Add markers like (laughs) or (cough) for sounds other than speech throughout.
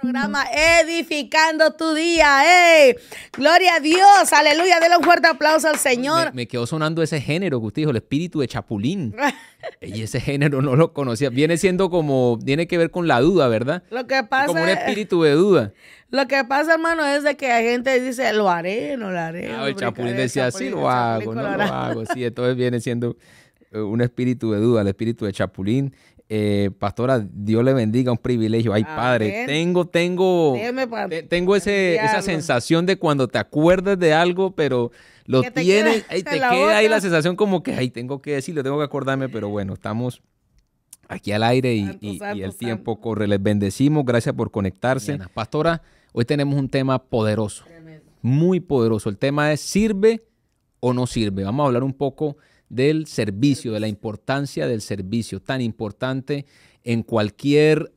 programa edificando tu día. eh. Gloria a Dios, aleluya. Dele un fuerte aplauso al Señor. Me, quedó sonando ese género que usted dijo, el espíritu de Chapulín. (laughs) (laughs) Y ese género no lo conocía. Viene siendo como, tiene que ver con la duda, ¿verdad? Lo que pasa. Como un espíritu de duda. Lo que pasa, hermano, es de que la gente dice, lo haré, no lo haré. Ah, el Chapulín decía, sí, lo hago, no lo hago. Sí, (laughs) entonces viene siendo eh, un espíritu de duda, el espíritu de Chapulín. Eh, pastora, Dios le bendiga, un privilegio. Ay, Padre, tengo, tengo, tengo esa sensación de cuando te acuerdas de algo, pero lo que te, queda, (laughs) ahí te queda la sensación como que, ahí tengo que decirlo, tengo que acordarme, pero bueno, estamos aquí al aire y, el tiempo corre. Les bendecimos, gracias por conectarse. pastora, hoy tenemos un tema poderoso, muy poderoso. El tema es sirve o no sirve. Vamos a hablar un poco del servicio, de la importancia del servicio, tan importante en cualquier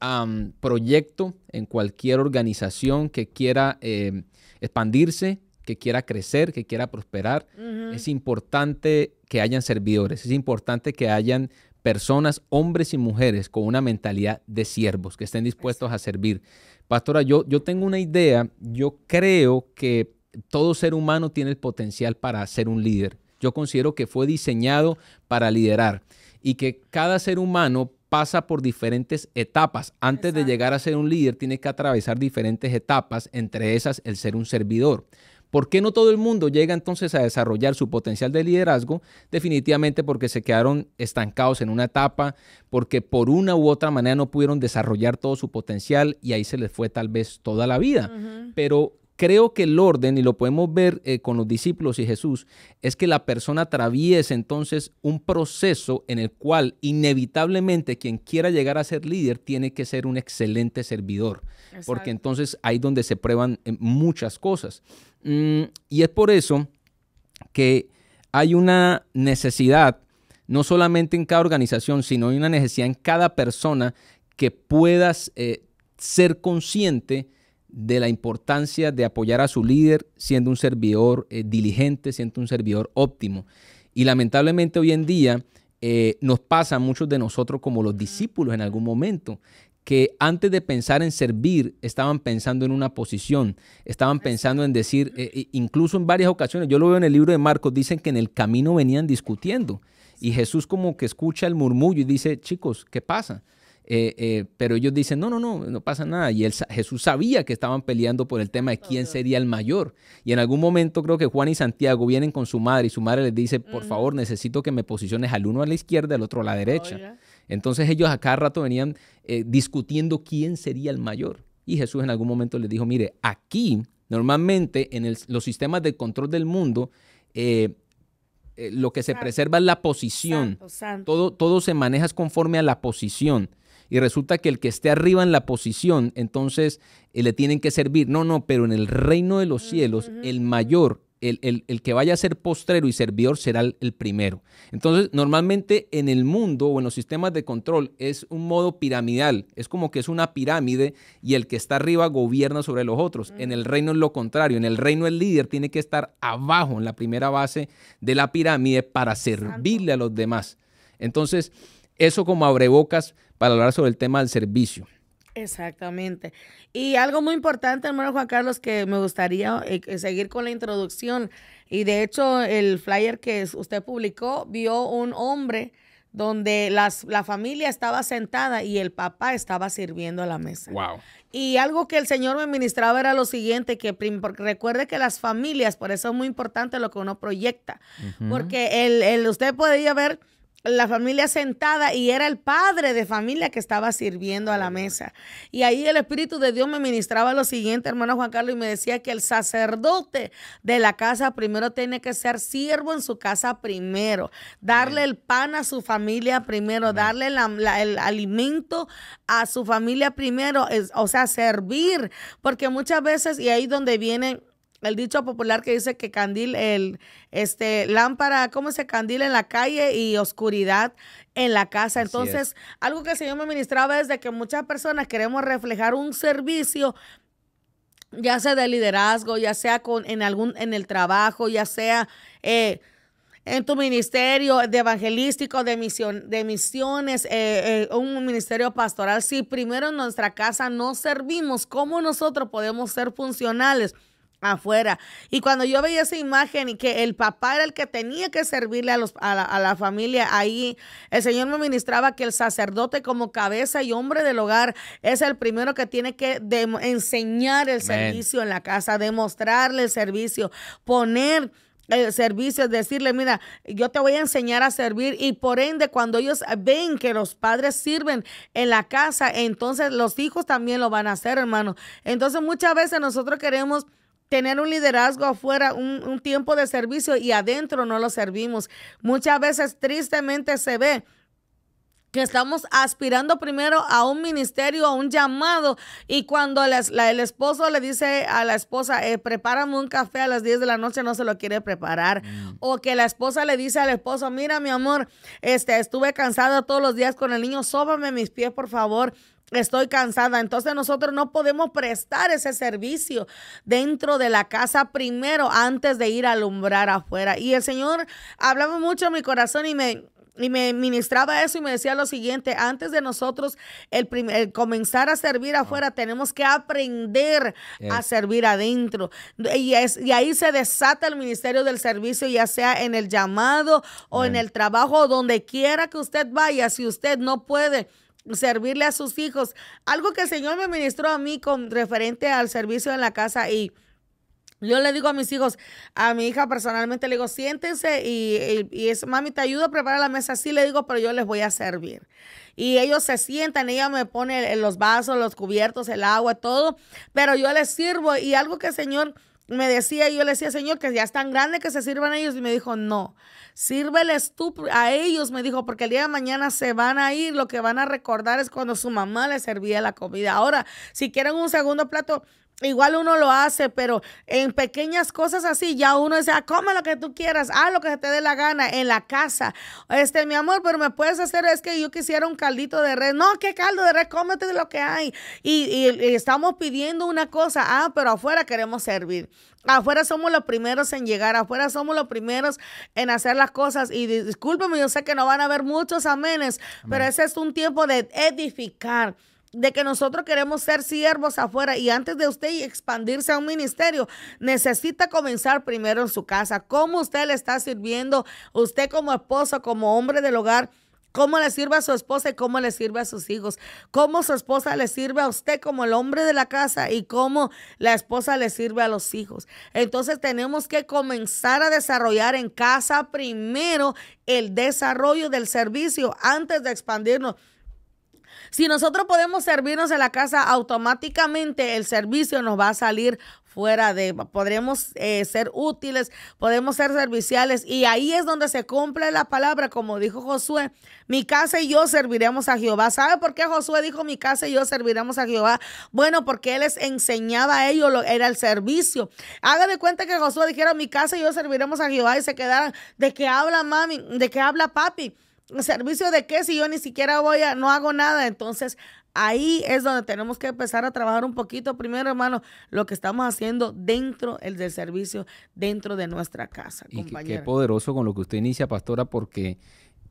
proyecto, en cualquier organización que quiera eh, expandirse, que quiera crecer, que quiera prosperar, es importante que hayan servidores, es importante que hayan personas, hombres y mujeres, con una mentalidad de siervos, que estén dispuestos a servir. Pastora, yo, yo tengo una idea, yo creo que todo ser humano tiene el potencial para ser un líder. Yo considero que fue diseñado para liderar y que cada ser humano pasa por diferentes etapas. Antes de llegar a ser un líder, tiene que atravesar diferentes etapas, entre esas el ser un servidor. ¿Por qué no todo el mundo llega entonces a desarrollar su potencial de liderazgo? Definitivamente porque se quedaron estancados en una etapa, porque por una u otra manera no pudieron desarrollar todo su potencial y ahí se les fue tal vez toda la vida. Pero creo que el orden, y lo podemos ver eh, con los discípulos y Jesús, es que la persona atraviesa entonces un proceso en el cual inevitablemente quien quiera llegar a ser líder tiene que ser un excelente servidor, porque entonces ahí donde se prueban eh, muchas cosas. Mm, y es por eso que hay una necesidad, no solamente en cada organización, sino hay una necesidad en cada persona que puedas eh, ser consciente de la importancia de apoyar a su líder siendo un servidor eh, diligente, siendo un servidor óptimo. Y lamentablemente hoy en día eh, nos pasa a muchos de nosotros como los discípulos en algún momento, que antes de pensar en servir, estaban pensando en una posición, estaban pensando en decir, eh, eh, incluso en varias ocasiones, yo lo veo en el libro de Marcos, dicen que en el camino venían discutiendo y Jesús como que escucha el murmullo y dice, chicos, ¿qué pasa? Eh, pero ellos dicen, no, no, no, no pasa nada. Y Jesús sabía que estaban peleando por el tema de quién sería el mayor. Y en algún momento creo que Juan y Santiago vienen con su madre y su madre les dice, por favor, necesito que me posiciones al uno a la izquierda, al otro a la derecha. Entonces ellos a cada rato venían eh, discutiendo quién sería el mayor. Y Jesús en algún momento les dijo, mire, aquí normalmente en los sistemas de control del mundo, eh, eh, lo que se preserva es la posición. Todo, se maneja conforme a la posición. Y resulta que el que esté arriba en la posición, entonces le tienen que servir. No, no, pero en el reino de los cielos, el mayor el, que vaya a ser postrero y servidor será el, primero. Entonces, normalmente en el mundo o en los sistemas de control es un modo piramidal, es como que es una pirámide y el que está arriba gobierna sobre los otros. En el reino es lo contrario, en el reino el líder tiene que estar abajo en la primera base de la pirámide para servirle a los demás. Entonces, eso como abre bocas para hablar sobre el tema del servicio. Exactamente. Y algo muy importante, hermano Juan Carlos, que me gustaría eh, seguir con la introducción. Y de hecho, el flyer que usted publicó vio un hombre donde las, la familia estaba sentada y el papá estaba sirviendo a la mesa. Wow. Y algo que el Señor me ministraba era lo siguiente, que porque recuerde que las familias, por eso es muy importante lo que uno proyecta, porque el, el, usted podría ver la familia sentada y era el padre de familia que estaba sirviendo a la mesa. Y ahí el Espíritu de Dios me ministraba lo siguiente, hermano Juan Carlos, y me decía que el sacerdote de la casa primero tiene que ser siervo en su casa primero, darle el pan a su familia primero, darle el alimento a su familia primero, o sea, servir, porque muchas veces, y ahí donde vienen el dicho popular que dice que candil, el, este, lámpara, ¿cómo se candil en la calle y oscuridad en la casa? Entonces, algo que el Señor me ministraba es de que muchas personas queremos reflejar un servicio ya sea de liderazgo, ya sea con, en algún, en el trabajo, ya sea eh, en tu ministerio de evangelístico, de, misión, de misiones, eh, eh, un ministerio pastoral. Si primero en nuestra casa no servimos, ¿cómo nosotros podemos ser funcionales? afuera. Y cuando yo veía esa imagen y que el papá era el que tenía que servirle a, los, a, la, familia, ahí el Señor me ministraba que el sacerdote como cabeza y hombre del hogar es el primero que tiene que enseñar el servicio en la casa, demostrarle el servicio, poner el servicio, decirle, mira, yo te voy a enseñar a servir y por ende cuando ellos ven que los padres sirven en la casa, entonces los hijos también lo van a hacer, hermano. Entonces muchas veces nosotros queremos tener un liderazgo afuera, un, tiempo de servicio y adentro no lo servimos. Muchas veces tristemente se ve que estamos aspirando primero a un ministerio, a un llamado, y cuando el, esposo le dice a la esposa, eh, prepárame un café a las 10 de la noche, no se lo quiere preparar, mm. o que la esposa le dice al esposo, mira mi amor, este, estuve cansada todos los días con el niño, sóbame mis pies, por favor, Estoy cansada. Entonces nosotros no podemos prestar ese servicio dentro de la casa primero antes de ir a alumbrar afuera. Y el Señor hablaba mucho en mi corazón y me, y me ministraba eso y me decía lo siguiente, antes de nosotros el, comenzar a servir afuera, tenemos que aprender a servir adentro. Y, es, y ahí se desata el ministerio del servicio, ya sea en el llamado o en el trabajo, donde quiera que usted vaya, si usted no puede servirle a sus hijos. Algo que el Señor me ministró a mí con referente al servicio en la casa y... Yo le digo a mis hijos, a mi hija personalmente, le digo, siéntense y, es, mami, te ayudo a preparar la mesa. Sí, le digo, pero yo les voy a servir. Y ellos se sientan, ella me pone los vasos, los cubiertos, el agua, todo, pero yo les sirvo. Y algo que el Señor me decía, yo le decía, Señor, que ya es tan grande que se sirvan a ellos. Y me dijo, no, sírveles tú a ellos, me dijo, porque el día de mañana se van a ir. Lo que van a recordar es cuando su mamá les servía la comida. Ahora, si quieren un segundo plato, Igual uno lo hace, pero en pequeñas cosas así, ya uno dice, ah, come lo que tú quieras, haz lo que te dé la gana en la casa. Este, mi amor, pero me puedes hacer, es que yo quisiera un caldito de res. No, ¿qué caldo de res? Cómete de lo que hay. Y, estamos pidiendo una cosa, ah, pero afuera queremos servir. Afuera somos los primeros en llegar, afuera somos los primeros en hacer las cosas. Y discúlpeme, yo sé que no van a haber muchos amenes, pero ese es un tiempo de edificar de que nosotros queremos ser siervos afuera y antes de usted expandirse a un ministerio, necesita comenzar primero en su casa. ¿Cómo usted le está sirviendo? Usted como esposo, como hombre del hogar. ¿Cómo le sirve a su esposa y cómo le sirve a sus hijos? ¿Cómo su esposa le sirve a usted como el hombre de la casa y cómo la esposa le sirve a los hijos? Entonces tenemos que comenzar a desarrollar en casa primero el desarrollo del servicio antes de expandirnos si nosotros podemos servirnos en la casa, automáticamente el servicio nos va a salir fuera de, podremos eh, ser útiles, podemos ser serviciales y ahí es donde se cumple la palabra, como dijo Josué, mi casa y yo serviremos a Jehová. ¿Sabe por qué Josué dijo mi casa y yo serviremos a Jehová? Bueno, porque él les enseñaba a ellos, lo, era el servicio. Haga de cuenta que Josué dijera mi casa y yo serviremos a Jehová y se quedaron ¿de qué habla mami? ¿De qué habla papi? ¿Servicio de qué? Si yo ni siquiera voy a, no hago nada. Entonces, ahí es donde tenemos que empezar a trabajar un poquito primero, hermano, lo que estamos haciendo dentro el del servicio, dentro de nuestra casa. Y qué poderoso con lo que usted inicia, pastora, porque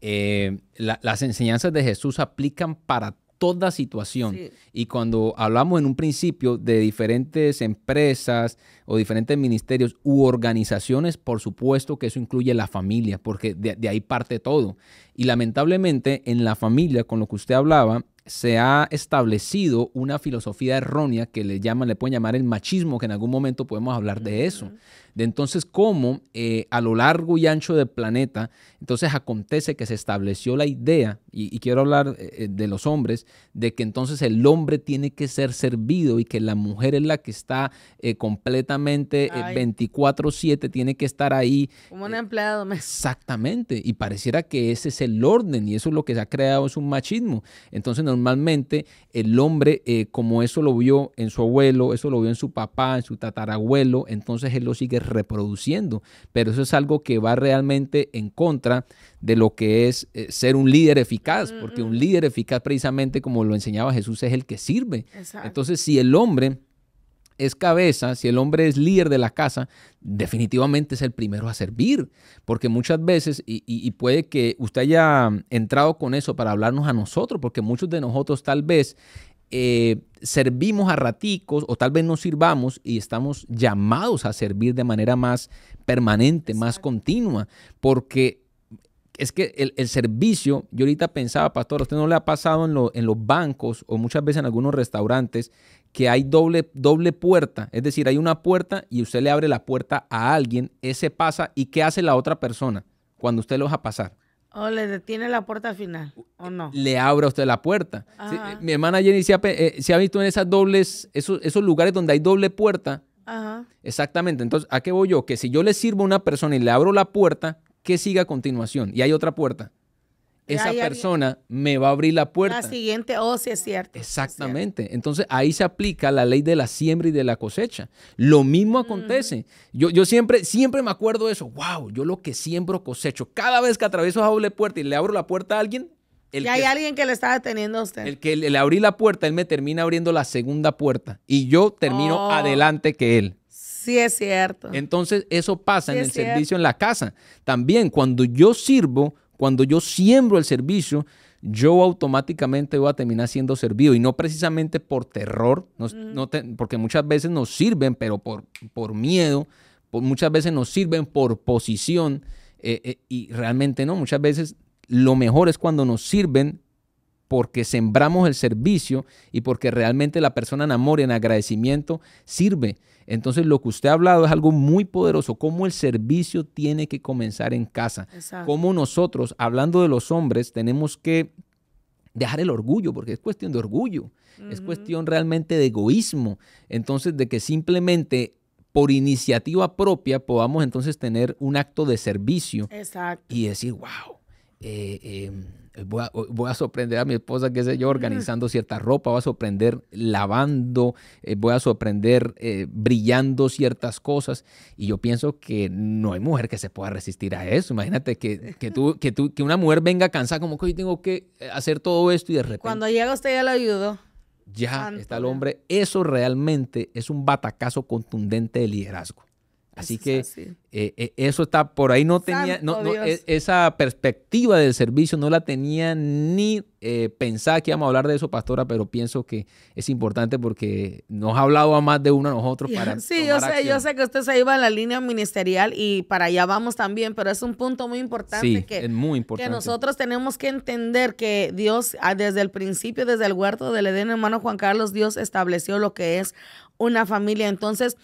eh, las enseñanzas de Jesús aplican para toda situación. Y cuando hablamos en un principio de diferentes empresas, o diferentes ministerios u organizaciones, por supuesto que eso incluye la familia, porque de, ahí parte todo. Y lamentablemente en la familia, con lo que usted hablaba, se ha establecido una filosofía errónea que le llaman, le pueden llamar el machismo, que en algún momento podemos hablar de eso. De entonces cómo eh, a lo largo y ancho del planeta, entonces acontece que se estableció la idea, y, quiero hablar eh, eh, de los hombres, de que entonces el hombre tiene que ser servido y que la mujer es la que está completa completamente 24/7, eh, tiene que estar ahí. Como eh, un empleado Exactamente, y pareciera que ese es el orden y eso es lo que se ha creado, es un machismo. Entonces normalmente el hombre, eh, como eso lo vio en su abuelo, eso lo vio en su papá, en su tatarabuelo, entonces él lo sigue reproduciendo, pero eso es algo que va realmente en contra de lo que es ser un líder eficaz, porque un líder eficaz precisamente como lo enseñaba Jesús es el que sirve. Entonces si el hombre es cabeza, si el hombre es líder de la casa, definitivamente es el primero a servir, porque muchas veces, y, puede que usted haya entrado con eso para hablarnos a nosotros, porque muchos de nosotros tal vez eh, servimos a raticos o tal vez no sirvamos y estamos llamados a servir de manera más permanente, más continua, porque es que el, servicio, yo ahorita pensaba, pastor, ¿a usted no le ha pasado en, en, los bancos o muchas veces en algunos restaurantes que hay doble, doble puerta? Es decir, hay una puerta y usted le abre la puerta a alguien, ese pasa y ¿qué hace la otra persona cuando usted lo a pasar? O le detiene la puerta al final, o no. Le abre a usted la puerta. mi hermana Jenny se ha, eh, ha, visto en esas dobles, esos, esos lugares donde hay doble puerta. Exactamente. Entonces, ¿a qué voy yo? Que si yo le sirvo a una persona y le abro la puerta, ¿Qué sigue a continuación? Y hay otra puerta. Esa persona me va a abrir la puerta. La siguiente, oh, sí es cierto. Exactamente. Entonces ahí se aplica la ley de la siembra y de la cosecha. Lo mismo acontece. Mm. Yo, yo siempre, siempre me acuerdo de eso. Wow, yo lo que siembro cosecho. Cada vez que atravieso esa doble puerta y le abro la puerta a alguien, el y hay alguien que le está deteniendo a usted. El que le, abrí la puerta, él me termina abriendo la segunda puerta y yo termino oh. adelante que él. Sí, es cierto. Entonces, eso pasa en el servicio en la casa. También cuando yo sirvo, cuando yo siembro el servicio, yo automáticamente voy a terminar siendo servido y no precisamente por terror, porque muchas veces nos sirven, pero por, por miedo, muchas veces nos sirven por posición eh, eh, y realmente no, muchas veces lo mejor es cuando nos sirven porque sembramos el servicio y porque realmente la persona en amor y en agradecimiento sirve. Entonces lo que usted ha hablado es algo muy poderoso, cómo el servicio tiene que comenzar en casa, Exacto. cómo nosotros, hablando de los hombres, tenemos que dejar el orgullo, porque es cuestión de orgullo, es cuestión realmente de egoísmo, entonces de que simplemente por iniciativa propia podamos entonces tener un acto de servicio Exacto. y decir, wow. eh, em, Voy a, sorprender a mi esposa, qué sé yo, organizando cierta ropa, voy a sorprender lavando, eh, voy a sorprender eh, brillando ciertas cosas. Y yo pienso que no hay mujer que se pueda resistir a eso. Imagínate que, tú, que, tú, que una mujer venga cansada, como que yo tengo que eh, hacer todo esto y de repente... Cuando llega usted ya lo ayudo. Ya está el hombre. Eso realmente es un batacazo contundente de liderazgo. Así que eh, eh, eso está por ahí. No tenía, e, esa perspectiva del servicio no la tenía ni eh, que íbamos a hablar de eso, pastora, pero pienso que es importante porque nos ha hablado a más de uno a nosotros para. (laughs) Sí, yo sé, yo sé que usted se iba a la línea ministerial y para allá vamos también, pero es un punto muy importante, que, muy importante. que nosotros tenemos que entender que Dios, ah, desde el principio, desde el huerto del Edén, hermano Juan Carlos, Dios estableció lo que es una familia. Entonces,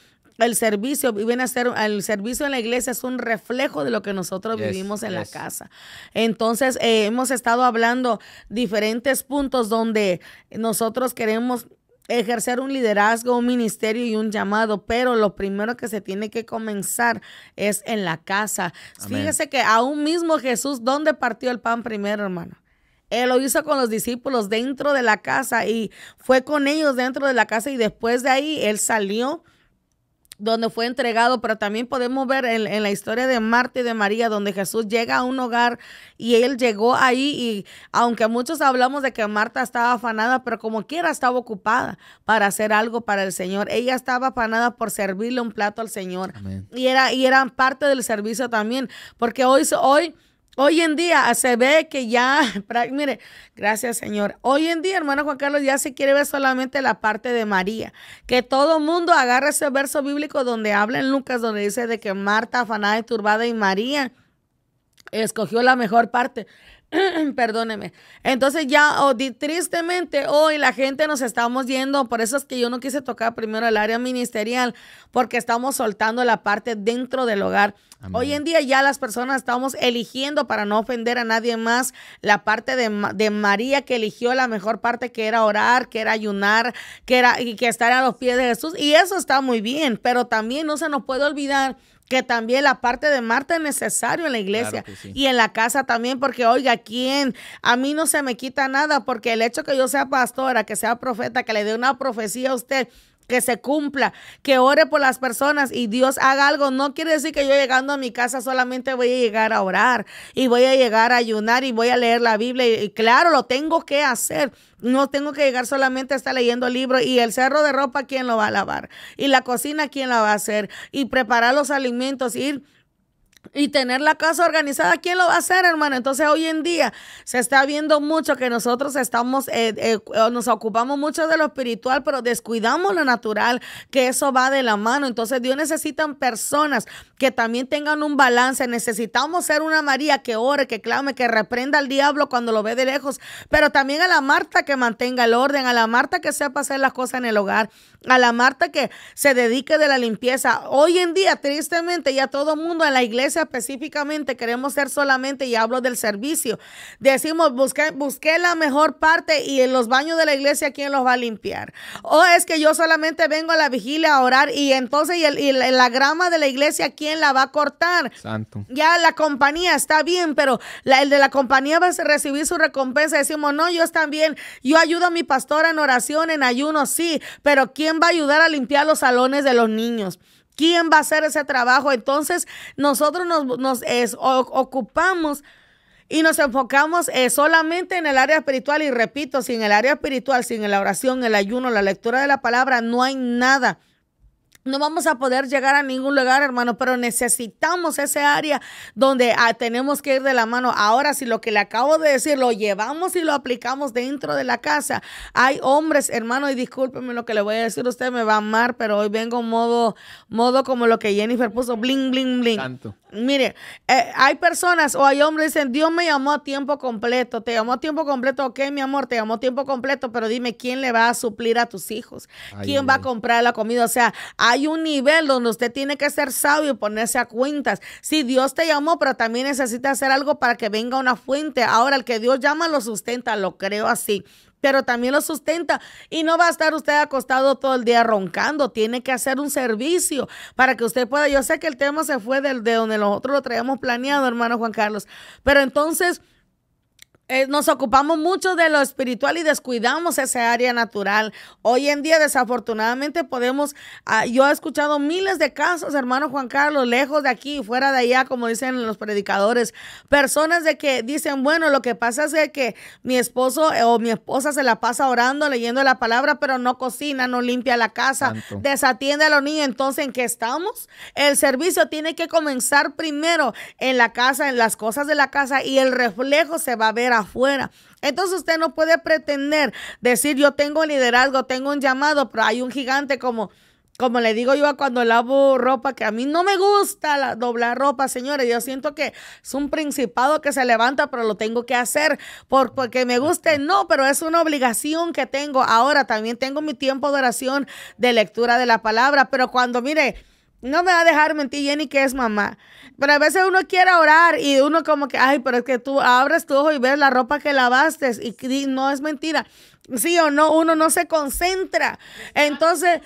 el servicio viene a ser el servicio en la iglesia es un reflejo de lo que nosotros vivimos en la casa. Entonces eh, hemos estado hablando diferentes puntos donde nosotros queremos ejercer un liderazgo, un ministerio y un llamado, pero lo primero que se tiene que comenzar es en la casa. Fíjese que aún mismo Jesús, ¿dónde partió el pan primero, hermano? Él lo hizo con los discípulos dentro de la casa y fue con ellos dentro de la casa y después de ahí él salió donde fue entregado, pero también podemos ver en, la historia de Marta y de María, donde Jesús llega a un hogar y él llegó ahí y aunque muchos hablamos de que Marta estaba afanada, pero como quiera estaba ocupada para hacer algo para el Señor. Ella estaba afanada por servirle un plato al Señor. Y era y eran parte del servicio también, porque hoy hoy Hoy en día ah, se ve que ya, (laughs) mire, gracias Señor. Hoy en día, hermano Juan Carlos, ya se quiere ver solamente la parte de María. Que todo mundo agarre ese verso bíblico donde habla en Lucas, donde dice de que Marta, afanada y turbada, y María escogió la mejor parte. (clears throat) Perdóneme. Entonces ya oh, tristemente hoy la gente nos estamos yendo, por eso es que yo no quise tocar primero el área ministerial, porque estamos soltando la parte dentro del hogar. Hoy en día ya las personas estamos eligiendo para no ofender a nadie más la parte de, María que eligió la mejor parte que era orar, que era ayunar, que era y que estar a los pies de Jesús y eso está muy bien, pero también no se nos puede olvidar que también la parte de Marta es necesario en la iglesia y en la casa también, porque oiga, ¿quién? A mí no se me quita nada, porque el hecho que yo sea pastora, que sea profeta, que le dé una profecía a usted, que se cumpla, que ore por las personas y Dios haga algo. No quiere decir que yo llegando a mi casa solamente voy a llegar a orar y voy a llegar a ayunar y voy a leer la Biblia. Y, claro, lo tengo que hacer. No tengo que llegar solamente a estar leyendo libros y el cerro de ropa, ¿quién lo va a lavar? Y la cocina, ¿quién la va a hacer? Y preparar los alimentos, ir y tener la casa organizada, ¿quién lo va a hacer, hermano? Entonces hoy en día se está viendo mucho que nosotros estamos, eh, eh nos ocupamos mucho de lo espiritual, pero descuidamos lo natural, que eso va de la mano. Entonces Dios necesita personas que también tengan un balance. Necesitamos ser una María que ore, que clame, que reprenda al diablo cuando lo ve de lejos, pero también a la Marta que mantenga el orden, a la Marta que sepa hacer las cosas en el hogar, a la Marta que se dedique de la limpieza. Hoy en día, tristemente, ya todo mundo en la iglesia específicamente queremos ser solamente, y hablo del servicio, decimos, busqué, la mejor parte y en los baños de la iglesia, ¿quién los va a limpiar? O es que yo solamente vengo a la vigilia a orar y entonces y, la grama de la iglesia, ¿quién la va a cortar? Santo. Ya la compañía está bien, pero el de la compañía va a recibir su recompensa. Decimos, no, yo también, yo ayudo a mi pastora en oración, en ayuno, sí, pero ¿quién va a ayudar a limpiar los salones de los niños? ¿Quién va a hacer ese trabajo? Entonces nosotros nos, ocupamos y nos enfocamos eh, solamente en el área espiritual. Y repito, sin el área espiritual, sin la oración, el ayuno, la lectura de la palabra, no hay nada no vamos a poder llegar a ningún lugar, hermano, pero necesitamos ese área donde ah, tenemos que ir de la mano. Ahora, si lo que le acabo de decir lo llevamos y lo aplicamos dentro de la casa, hay hombres, hermano, y discúlpeme lo que le voy a decir, a usted me va a amar, pero hoy vengo modo, modo como lo que Jennifer puso, bling, bling, bling. Mire, eh, hay personas o hay hombres que dicen, Dios me llamó a tiempo completo, te llamó a tiempo completo, ok, mi amor, te llamó a tiempo completo, pero dime quién le va a suplir a tus hijos, quién va a comprar la comida. O sea, hay un nivel donde usted tiene que ser sabio y ponerse a cuentas. Sí, Dios te llamó, pero también necesita hacer algo para que venga una fuente. Ahora, el que Dios llama lo sustenta, lo creo así pero también lo sustenta. Y no va a estar usted acostado todo el día roncando, tiene que hacer un servicio para que usted pueda. Yo sé que el tema se fue del, de donde nosotros lo traíamos planeado, hermano Juan Carlos, pero entonces eh, nos ocupamos mucho de lo espiritual y descuidamos esa área natural. Hoy en día, desafortunadamente, podemos, ah, yo he escuchado miles de casos, hermano Juan Carlos, lejos de aquí, fuera de allá, como dicen los predicadores, personas de que dicen, bueno, lo que pasa es que mi esposo eh, o mi esposa se la pasa orando, leyendo la palabra, pero no cocina, no limpia la casa, desatiende a los niños. Entonces, ¿en qué estamos? El servicio tiene que comenzar primero en la casa, en las cosas de la casa y el reflejo se va a ver a afuera. Entonces usted no puede pretender decir yo tengo liderazgo, tengo un llamado, pero hay un gigante como como le digo yo cuando lavo ropa, que a mí no me gusta doblar ropa, señores. Yo siento que es un principado que se levanta, pero lo tengo que hacer porque me guste. No, pero es una obligación que tengo. Ahora también tengo mi tiempo de oración, de lectura de la palabra, pero cuando mire no me va a dejar mentir Jenny que es mamá. Pero a veces uno quiere orar y uno como que, ay, pero es que tú abres tu ojo y ves la ropa que lavaste y, y no es mentira. Sí o no, uno no se concentra. Entonces,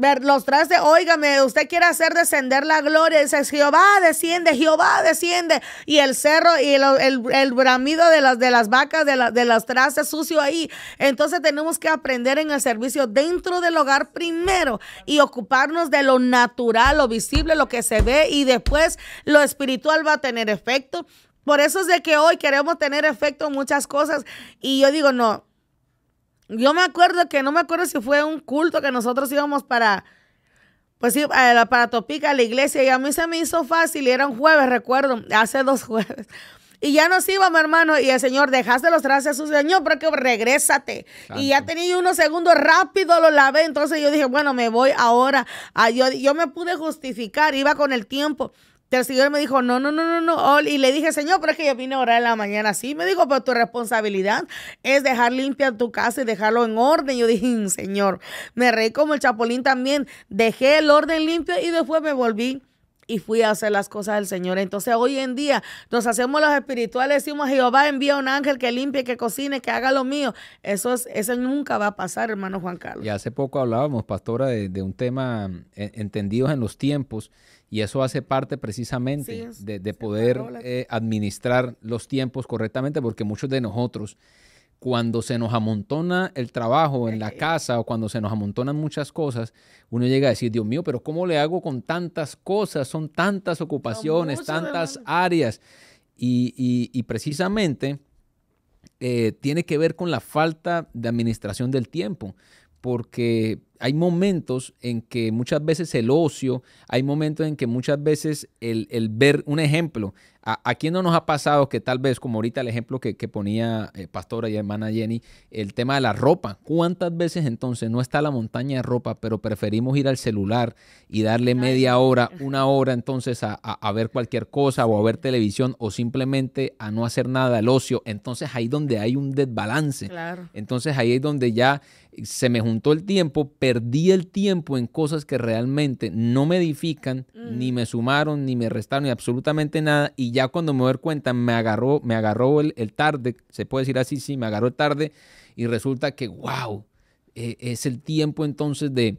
Ver, los trastes, óigame, usted quiere hacer descender la gloria, dice Jehová desciende, Jehová desciende, y el cerro y el, bramido de las, de las vacas, de, la, de las trastes sucio ahí. Entonces tenemos que aprender en el servicio dentro del hogar primero y ocuparnos de lo natural, lo visible, lo que se ve, y después lo espiritual va a tener efecto. Por eso es de que hoy queremos tener efecto en muchas cosas, y yo digo, no, yo me acuerdo que no me acuerdo si fue un culto que nosotros íbamos para, pues sí, para Topica, a la iglesia, y a mí se me hizo fácil, y era un jueves, recuerdo, hace dos (laughs) jueves. Y ya nos íbamos, hermano, y el Señor, dejaste los trajes a su Señor, pero que regrésate. Y ya tenía unos segundos, rápido lo lavé, entonces yo dije, bueno, me voy ahora. Ah, yo, yo me pude justificar, iba con el tiempo. El Señor me dijo, no, no, no, no, no. Y le dije, Señor, pero es que yo vine a orar en la mañana. Sí, me dijo, pero tu responsabilidad es dejar limpia tu casa y dejarlo en orden. Yo dije, mm, Señor, me reí como el chapulín también. Dejé el orden limpio y después me volví y fui a hacer las cosas del Señor. Entonces hoy en día nos hacemos los espirituales, decimos, Jehová envía un ángel que limpie, que cocine, que haga lo mío. Eso, es, eso nunca va a pasar, hermano Juan Carlos. Y hace poco hablábamos, pastora, de, de un tema eh, entendido en los tiempos. Y eso hace parte precisamente de, poder eh, administrar los tiempos correctamente, porque muchos de nosotros, cuando se nos amontona el trabajo en la eh. casa o cuando se nos amontonan muchas cosas, uno llega a decir, Dios mío, pero ¿cómo le hago con tantas cosas? Son tantas ocupaciones, tantas áreas. Y, precisamente eh, tiene que ver con la falta de administración del tiempo porque hay momentos en que muchas veces el ocio, hay momentos en que muchas veces el, ver, un ejemplo, ¿A, quién no nos ha pasado que tal vez, como ahorita el ejemplo que, ponía eh, Pastora y hermana Jenny, el tema de la ropa? ¿Cuántas veces entonces no está la montaña de ropa, pero preferimos ir al celular y darle media hora, una hora entonces a, ver cualquier cosa o a ver televisión o simplemente a no hacer nada, al ocio? Entonces ahí donde hay un desbalance. Claro. Entonces ahí es donde ya se me juntó el tiempo, perdí el tiempo en cosas que realmente no me edifican, ni mm. me sumaron, ni me restaron, ni absolutamente nada. Y ya ya cuando me doy cuenta, me agarró, me agarró el, tarde, se puede decir así, sí, me agarró tarde, y resulta que, wow, e, es el tiempo entonces de,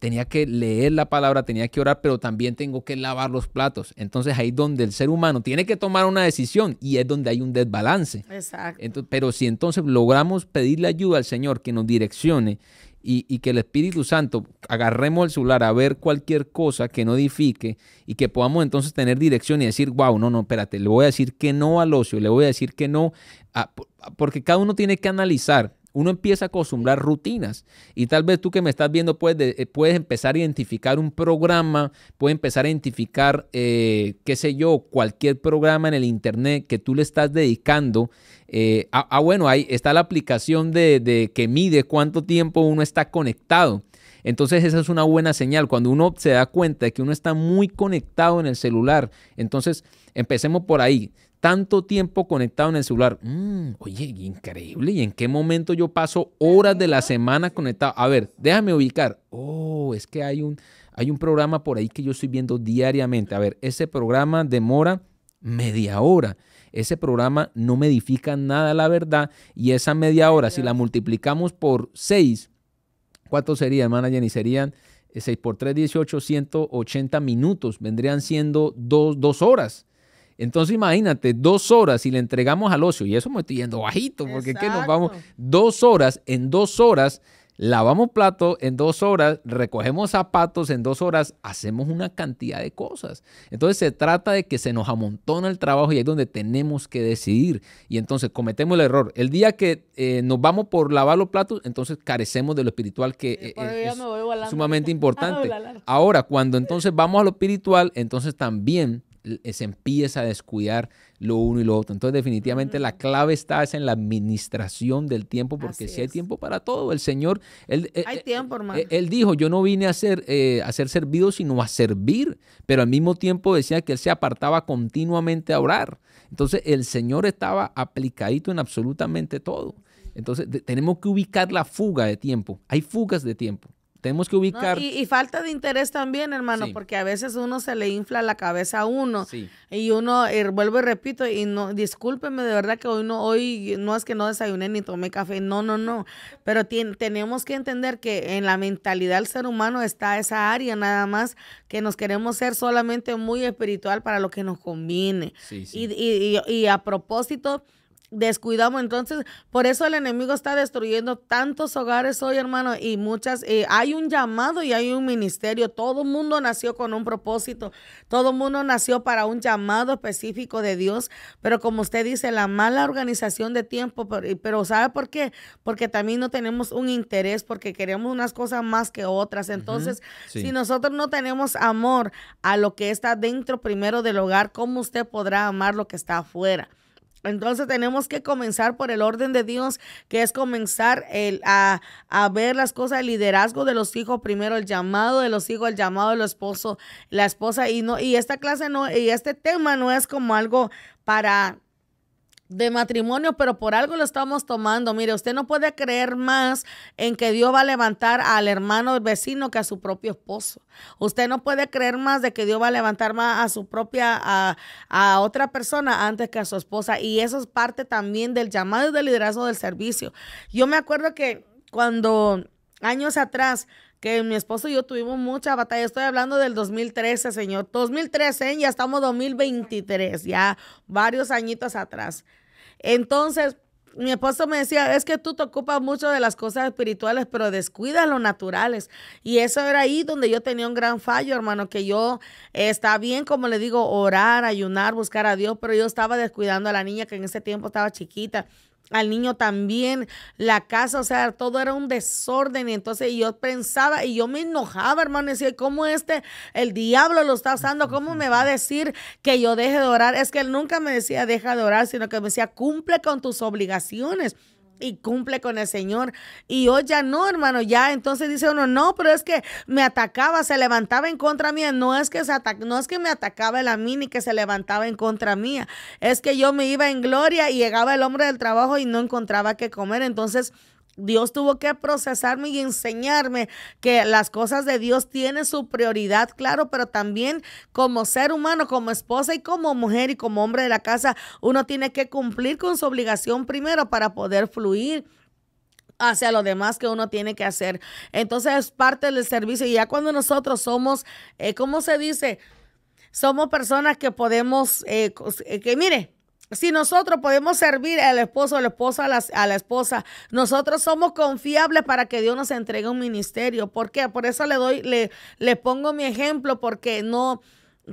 tenía que leer la palabra, tenía que orar, pero también tengo que lavar los platos. Entonces ahí donde el ser humano tiene que tomar una decisión y es donde hay un desbalance. Exacto. pero si entonces logramos pedirle ayuda al Señor que nos direccione y, que el Espíritu Santo agarremos el celular a ver cualquier cosa que no edifique y que podamos entonces tener dirección y decir, wow, no, no, espérate, le voy a decir que no al ocio, le voy a decir que no, ah, porque cada uno tiene que analizar uno empieza a acostumbrar rutinas y tal vez tú que me estás viendo puedes, eh, puedes empezar a identificar un programa, puedes empezar a identificar, eh, qué sé yo, cualquier programa en el Internet que tú le estás dedicando. Eh, ah, ah, bueno, ahí está la aplicación de que mide cuánto tiempo uno está conectado. Entonces esa es una buena señal. Cuando uno se da cuenta de que uno está muy conectado en el celular, entonces empecemos por ahí tanto tiempo conectado en el celular. Mm, oye, increíble. ¿Y en qué momento yo paso horas de la semana conectado? A ver, déjame ubicar. Oh, es que hay un, hay un programa por ahí que yo estoy viendo diariamente. A ver, ese programa demora media hora. Ese programa no me edifica nada la verdad. Y esa media hora, si la multiplicamos por 6, ¿cuánto sería, hermana Jenny? Serían 6 eh, por 3, 18, 180 minutos. Vendrían siendo dos, dos horas. Entonces imagínate, dos horas y le entregamos al ocio, y eso me estoy yendo bajito, porque ¿qué nos vamos? Dos horas, en dos horas lavamos platos en dos horas, recogemos zapatos en dos horas, hacemos una cantidad de cosas. Entonces se trata de que se nos amontona el trabajo y es donde tenemos que decidir. Y entonces cometemos el error. El día que eh, nos vamos por lavar los platos, entonces carecemos de lo espiritual que eh, eh, es sumamente (laughs) importante. Ah, Ahora, cuando entonces vamos a lo espiritual, entonces también eh, se empieza a descuidar lo uno y lo otro. Entonces, definitivamente la clave está en la administración del tiempo, porque si hay tiempo para todo, el Señor, eh, eh, él, dijo, yo no vine a ser, a ser servido, sino a servir, pero al mismo tiempo decía que él se apartaba continuamente a orar. Entonces, el Señor estaba aplicadito en absolutamente todo. Entonces, tenemos que ubicar la fuga de tiempo. Hay fugas de tiempo. Tenemos que ubicar. y, falta de interés también, hermano, porque a veces uno se le infla la cabeza a uno. Y uno, eh, vuelvo y repito, y no, discúlpeme, de verdad que hoy no, hoy no es que no desayuné ni tomé café. No, no, no. (laughs) Pero tenemos que entender que en la mentalidad del ser humano está esa área nada más que nos queremos ser solamente muy espiritual para lo que nos conviene. y a propósito descuidamos. Entonces, por eso el enemigo está destruyendo tantos hogares hoy, hermano, y muchas, y eh, hay un llamado y hay un ministerio. Todo mundo nació con un propósito, todo mundo nació para un llamado específico de Dios, pero como usted dice, la mala organización de tiempo, pero, ¿sabe por qué? Porque también no tenemos un interés, porque queremos unas cosas más que otras. Entonces, si nosotros no tenemos amor a lo que está dentro primero del hogar, ¿cómo usted podrá amar lo que está afuera? Entonces tenemos que comenzar por el orden de Dios, que es comenzar el, a, a, ver las cosas, el liderazgo de los hijos, primero el llamado de los hijos, el llamado de los esposo, la esposa, y no, y esta clase no, y este tema no es como algo para de matrimonio, pero por algo lo estamos tomando. Mire, usted no puede creer más en que Dios va a levantar al hermano vecino que a su propio esposo. Usted no puede creer más de que Dios va a levantar más a su propia, a, a otra persona antes que a su esposa. Y eso es parte también del llamado del liderazgo del servicio. Yo me acuerdo que cuando años atrás que mi esposo y yo tuvimos mucha batalla. Estoy hablando del 2013, señor. 2013, ya estamos 2023, ya varios añitos atrás. Entonces, mi esposo me decía, es que tú te ocupas mucho de las cosas espirituales, pero descuidas lo naturales. Y eso era ahí donde yo tenía un gran fallo, hermano, que yo eh, está bien, como le digo, orar, ayunar, buscar a Dios, pero yo estaba descuidando a la niña que en ese tiempo estaba chiquita al niño también, la casa, o sea, todo era un desorden. Y entonces yo pensaba y yo me enojaba, hermano, decía, ¿cómo este, el diablo lo está usando? ¿Cómo me va a decir que yo deje de orar? Es que él nunca me decía, deja de orar, sino que me decía, cumple con tus obligaciones y cumple con el Señor. Y hoy ya no, hermano, ya entonces dice uno, no, pero es que me atacaba, se levantaba en contra mía. No es que, se no es que me atacaba la mini y que se levantaba en contra mía. Es que yo me iba en gloria y llegaba el hombre del trabajo y no encontraba qué comer. Entonces Dios tuvo que procesarme y enseñarme que las cosas de Dios tienen su prioridad, claro, pero también como ser humano, como esposa y como mujer y como hombre de la casa, uno tiene que cumplir con su obligación primero para poder fluir hacia lo demás que uno tiene que hacer. Entonces es parte del servicio y ya cuando nosotros somos, eh, ¿cómo se dice? Somos personas que podemos, eh, eh, que mire, si nosotros podemos servir al esposo, a la esposa, a la, esposa, nosotros somos confiables para que Dios nos entregue un ministerio. ¿Por qué? Por eso le doy, le, le pongo mi ejemplo, porque no,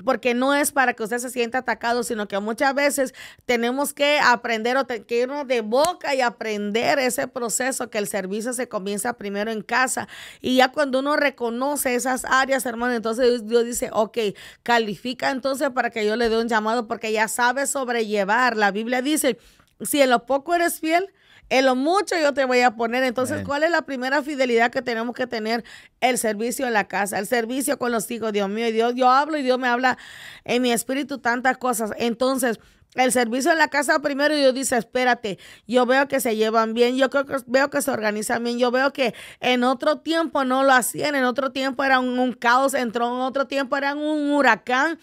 porque no es para que usted se sienta atacado, sino que muchas veces tenemos que aprender o que irnos de boca y aprender ese proceso que el servicio se comienza primero en casa. Y ya cuando uno reconoce esas áreas, hermano, entonces Dios dice, ok, califica entonces para que yo le dé un llamado porque ya sabe sobrellevar. La Biblia dice, si en lo poco eres fiel, en lo mucho yo te voy a poner. Entonces, ¿cuál es la primera fidelidad que tenemos que tener? El servicio en la casa, el servicio con los hijos, Dios mío. Y Dios, yo hablo y Dios me habla en mi espíritu tantas cosas. Entonces, el servicio en la casa primero y Dios dice, espérate, yo veo que se llevan bien, yo creo que, veo que se organizan bien, yo veo que en otro tiempo no lo hacían, en otro tiempo era un, un caos, entró en otro tiempo era un huracán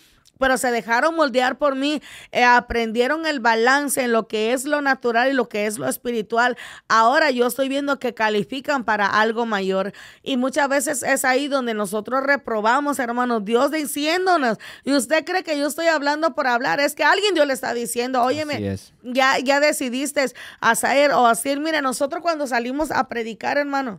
pero se dejaron moldear por mí, eh, aprendieron el balance en lo que es lo natural y lo que es lo espiritual. Ahora yo estoy viendo que califican para algo mayor. Y muchas veces es ahí donde nosotros reprobamos, hermano, Dios diciéndonos. Y usted cree que yo estoy hablando por hablar, es que alguien Dios le está diciendo, óyeme, ya, ya decidiste hacer o hacer. mire, nosotros cuando salimos a predicar, hermano,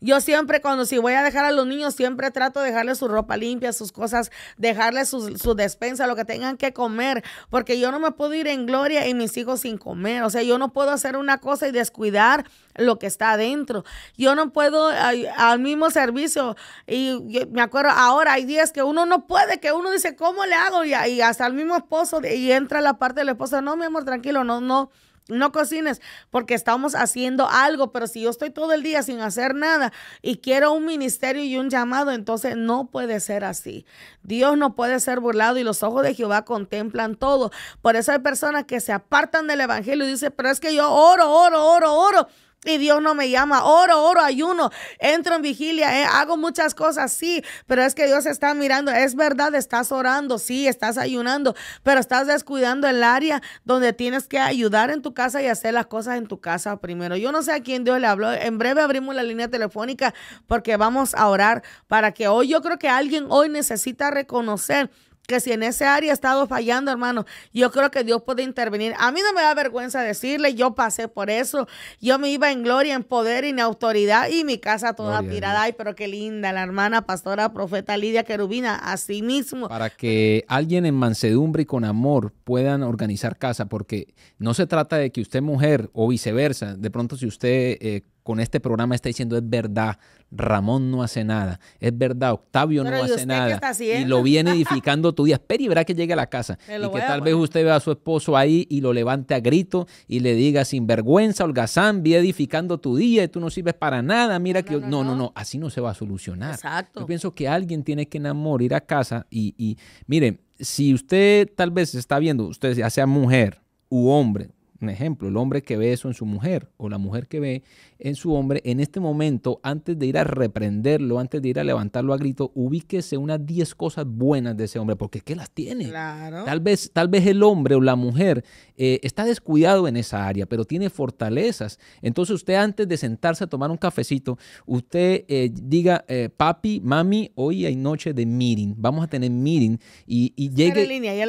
yo siempre, cuando si voy a dejar a los niños, siempre trato de dejarles su ropa limpia, sus cosas, dejarles su, despensa, lo que tengan que comer, porque yo no me puedo ir en gloria y mis hijos sin comer. O sea, yo no puedo hacer una cosa y descuidar lo que está adentro. Yo no puedo al mismo servicio. Y me acuerdo, ahora hay días que uno no puede, que uno dice, ¿cómo le hago? Y, y hasta el mismo esposo, y entra la parte del esposo, no, mi amor, tranquilo, no, no no cocines porque estamos haciendo algo, pero si yo estoy todo el día sin hacer nada y quiero un ministerio y un llamado, entonces no puede ser así. Dios no puede ser burlado y los ojos de Jehová contemplan todo. Por eso hay personas que se apartan del evangelio y dicen, pero es que yo oro, oro, oro, oro y Dios no me llama. Oro, oro, ayuno, entro en vigilia, eh, hago muchas cosas, sí, pero es que Dios está mirando. Es verdad, estás orando, sí, estás ayunando, pero estás descuidando el área donde tienes que ayudar en tu casa y hacer las cosas en tu casa primero. Yo no sé a quién Dios le habló. En breve abrimos la línea telefónica porque vamos a orar para que hoy yo creo que alguien hoy necesita reconocer que si en ese área he estado fallando, hermano, yo creo que Dios puede intervenir. A mí no me da vergüenza decirle, yo pasé por eso, yo me iba en gloria, en poder, y en autoridad y mi casa toda tirada. Ay, pero qué linda, la hermana pastora, profeta Lidia Querubina, así mismo. Para que alguien en mansedumbre y con amor puedan organizar casa, porque no se trata de que usted mujer o viceversa, de pronto si usted... Eh, con este programa está diciendo es verdad, Ramón no hace nada, es verdad, Octavio no hace nada. Y lo viene (laughs) edificando tu día. Espera y verá que llegue a la casa y que tal vez usted vea a su esposo ahí y lo levante a grito y le diga sinvergüenza, holgazán, vi edificando tu día y tú no sirves para nada. Mira que no no, no así no se va a solucionar. Exacto. Yo pienso que alguien tiene que enamorar, ir a casa y, y miren, si usted tal vez está viendo, usted ya sea mujer u hombre, un ejemplo, el hombre que ve eso en su mujer o la mujer que ve en su hombre, en este momento, antes de ir a reprenderlo, antes de ir a levantarlo a grito, ubíquese unas 10 cosas buenas de ese hombre, porque ¿qué las tiene. Claro. Tal, vez, tal vez el hombre o la mujer eh, está descuidado en esa área, pero tiene fortalezas. Entonces usted antes de sentarse a tomar un cafecito, usted eh, diga, eh, papi, mami, hoy hay noche de meeting, vamos a tener meeting y, llegue... línea, ya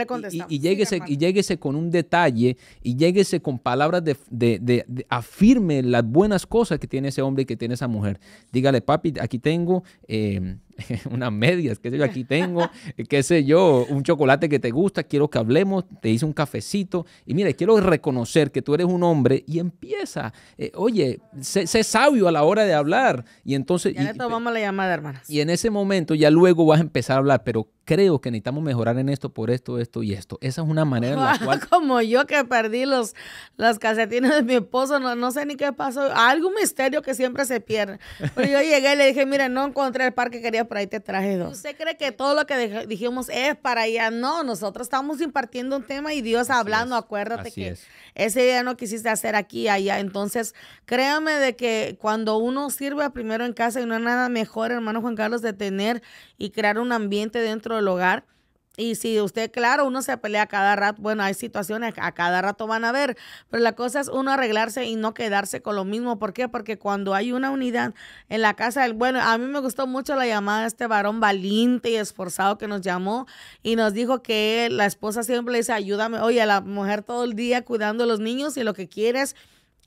y, y, con un detalle y lléguese con palabras de, de, afirme las buenas cosas que tiene ese hombre y que tiene esa mujer. Dígale, papi, aquí tengo. Eh, (laughs) unas medias, que sé yo, aquí tengo, eh, qué sé yo, un chocolate que te gusta, quiero que hablemos, te hice un cafecito y mire, quiero reconocer que tú eres un hombre y empieza, eh, oye, sé, sabio a la hora de hablar y entonces... Ya y, la llamada, hermanas. Y en ese momento ya luego vas a empezar a hablar, pero creo que necesitamos mejorar en esto por esto, esto y esto. Esa es una manera en la (laughs) cual... Como yo que perdí los, las casetines de mi esposo, no, no sé ni qué pasó, algo misterio que siempre se pierde. Pero yo llegué y le dije, mira, no encontré el parque que quería por ahí te traje dos. ¿Usted cree que todo lo que dijimos es para allá? No, nosotros estamos impartiendo un tema y Dios hablando. Acuérdate que ese día no quisiste hacer aquí, allá. Entonces, créame de que cuando uno sirve primero en casa y no hay nada mejor, hermano Juan Carlos, de tener y crear un ambiente dentro del hogar y si usted, claro, uno se pelea cada rato, bueno, hay situaciones a cada rato van a ver, pero la cosa es uno arreglarse y no quedarse con lo mismo. ¿Por qué? Porque cuando hay una unidad en la casa del, bueno, a mí me gustó mucho la llamada de este varón valiente y esforzado que nos llamó y nos dijo que la esposa siempre le dice, ayúdame, oye, a la mujer todo el día cuidando a los niños y lo que quieres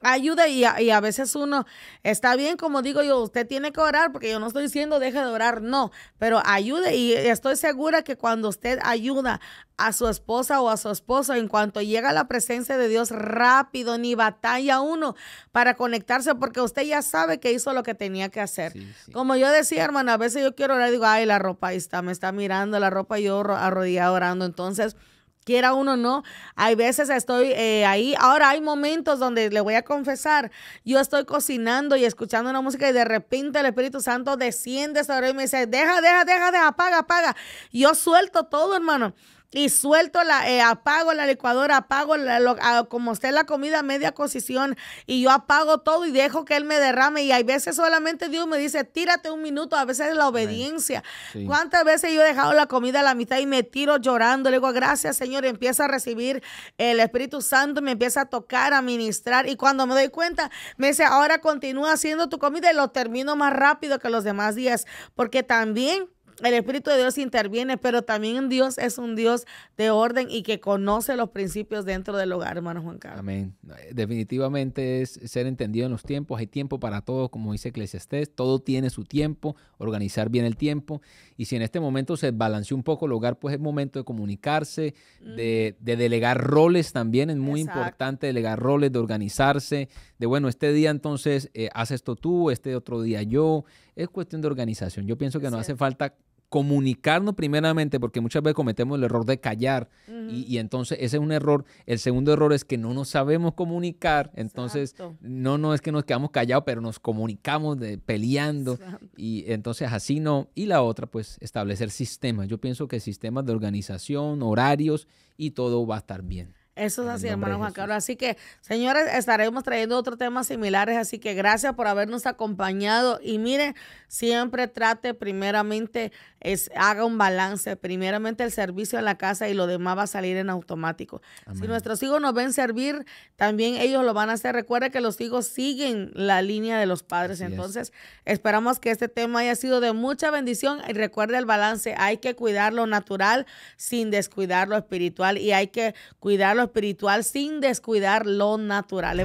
ayuda y a, y a, veces uno está bien, como digo yo, usted tiene que orar, porque yo no estoy diciendo deje de orar, no, pero ayude y estoy segura que cuando usted ayuda a su esposa o a su esposo, en cuanto llega la presencia de Dios rápido, ni batalla uno para conectarse, porque usted ya sabe que hizo lo que tenía que hacer. Como yo decía, hermana, a veces yo quiero orar, digo, ay, la ropa ahí está, me está mirando la ropa, y yo arrodillado orando, entonces quiera uno no, hay veces estoy eh, ahí. Ahora hay momentos donde le voy a confesar, yo estoy cocinando y escuchando una música y de repente el Espíritu Santo desciende sobre mí y me dice, deja, deja, deja, deja, apaga, apaga. Yo suelto todo, hermano y suelto la, eh, apago la licuadora, apago la, como esté la comida media cocición y yo apago todo y dejo que él me derrame. Y hay veces solamente Dios me dice, tírate un minuto, a veces la obediencia. ¿Cuántas veces yo he dejado la comida a la mitad y me tiro llorando? Le digo, gracias Señor, empieza a recibir el Espíritu Santo, me empieza a tocar, a ministrar. Y cuando me doy cuenta, me dice, ahora continúa haciendo tu comida y lo termino más rápido que los demás días, porque también el Espíritu de Dios interviene, pero también Dios es un Dios de orden y que conoce los principios dentro del hogar, hermano Juan Carlos. Amén. Eh, definitivamente es ser entendido en los tiempos. Hay tiempo para todo, como dice Eclesiastés. Todo tiene su tiempo, organizar bien el tiempo. Y si en este momento se balanceó un poco el hogar, pues es momento de comunicarse, de, delegar roles también. Es muy importante delegar roles, de organizarse, de bueno, este día entonces eh, haces esto tú, este otro día yo es cuestión de organización. Yo pienso que no hace falta comunicarnos primeramente, porque muchas veces cometemos el error de callar y, entonces ese es un error. El segundo error es que no nos sabemos comunicar, entonces no, no es que nos quedamos callados, pero nos comunicamos de, peleando y entonces así no. Y la otra, pues establecer sistemas. Yo pienso que sistemas de organización, horarios y todo va a estar bien. Eso es así, hermano Juan Carlos. Así que, señores, estaremos trayendo otros temas similares. Así que gracias por habernos acompañado. Y mire, siempre trate primeramente, es, haga un balance. Primeramente el servicio en la casa y lo demás va a salir en automático. Si nuestros hijos nos ven servir, también ellos lo van a hacer. recuerde que los hijos siguen la línea de los padres. Entonces, esperamos que este tema haya sido de mucha bendición. Y recuerde el balance. Hay que cuidar lo natural sin descuidar lo espiritual. Y hay que cuidar espiritual sin descuidar lo natural.